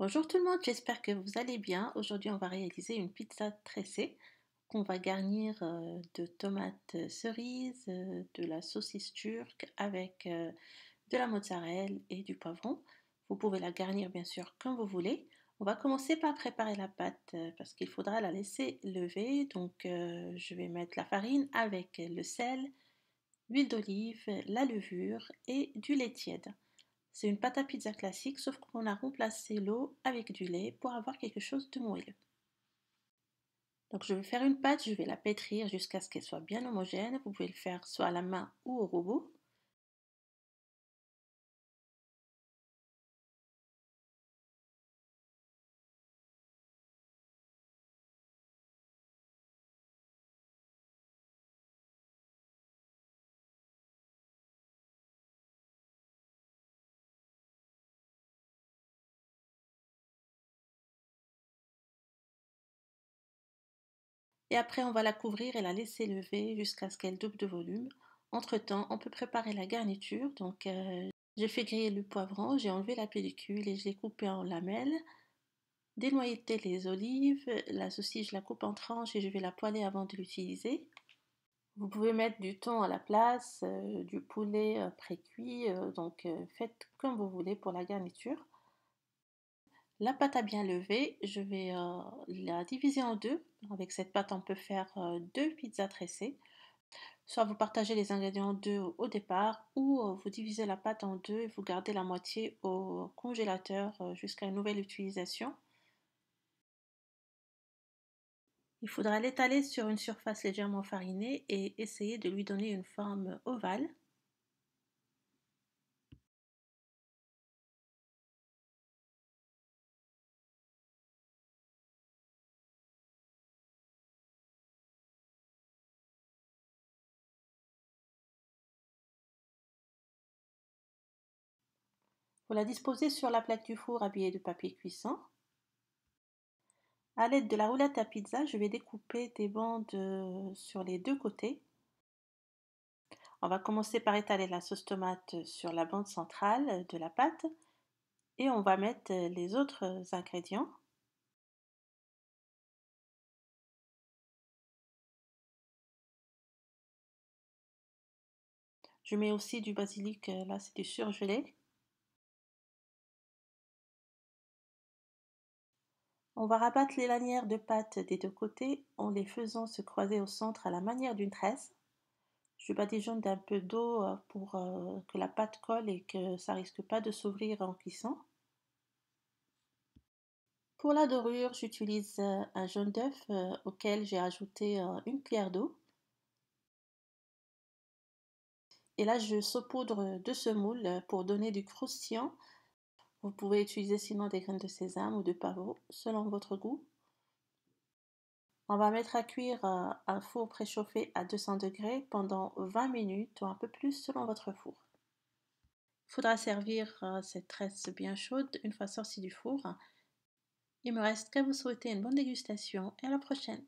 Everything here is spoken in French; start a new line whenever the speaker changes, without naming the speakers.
Bonjour tout le monde, j'espère que vous allez bien. Aujourd'hui, on va réaliser une pizza tressée qu'on va garnir euh, de tomates euh, cerises, euh, de la saucisse turque avec de la mozzarella et du poivron. Vous pouvez la garnir bien sûr comme vous voulez. On va commencer par préparer la pâte parce qu'il faudra la laisser lever. Donc je vais mettre la farine avec le sel, l'huile d'olive, la levure et du lait tiède. C'est une pâte à pizza classique, sauf qu'on a remplacé l'eau avec du lait pour avoir quelque chose de moelleux. Donc je vais faire une pâte, je vais la pétrir jusqu'à ce qu'elle soit bien homogène. Vous pouvez le faire soit à la main ou au robot. Et après, on va la couvrir et la laisser lever jusqu'à ce qu'elle double de volume. Entre-temps, on peut préparer la garniture. Donc, euh, j'ai fait griller le poivron, j'ai enlevé la pellicule et je l'ai coupé en lamelles. Dénoyauté les olives, la saucisse, je la coupe en tranches et je vais la poêler avant de l'utiliser. Vous pouvez mettre du thon à la place, euh, du poulet euh, pré-cuit, donc faites comme vous voulez pour la garniture. La pâte a bien levé, je vais euh, la diviser en deux. Avec cette pâte, on peut faire euh, deux pizzas tressées. Soit vous partagez les ingrédients en deux au départ, ou euh, vous divisez la pâte en deux et vous gardez la moitié au congélateur jusqu'à une nouvelle utilisation. Il faudra l'étaler sur une surface légèrement farinée et essayer de lui donner une forme ovale. Vous la disposer sur la plaque du four habillée de papier cuisson. À l'aide de la roulette à pizza, je vais découper des bandes euh, sur les deux côtés. On va commencer par étaler la sauce tomate sur la bande centrale de la pâte et on va mettre les autres ingrédients. Je mets aussi du basilic, euh, là c'est du surgelé. On va rabattre les lanières de pâte des deux côtés en les faisant se croiser au centre à la manière d'une tresse. Je badigeonne d'un peu d'eau euh, pour euh, que la pâte colle et que ça risque pas de s'ouvrir en cuisson. Pour la dorure, j'utilise euh, un jaune d'œuf auquel j'ai ajouté une cuillère d'eau. Et là, je saupoudre de semoule pour donner du croustillant vous pouvez utiliser sinon des graines de sésame ou de pavot, selon votre goût. On va mettre à cuire euh, un four préchauffé à 200 degrés pendant 20 minutes ou un peu plus selon votre four. Il faudra servir euh, cette tresse bien chaude une fois sortie du four. Il me reste qu'à vous souhaiter une bonne dégustation et à la prochaine.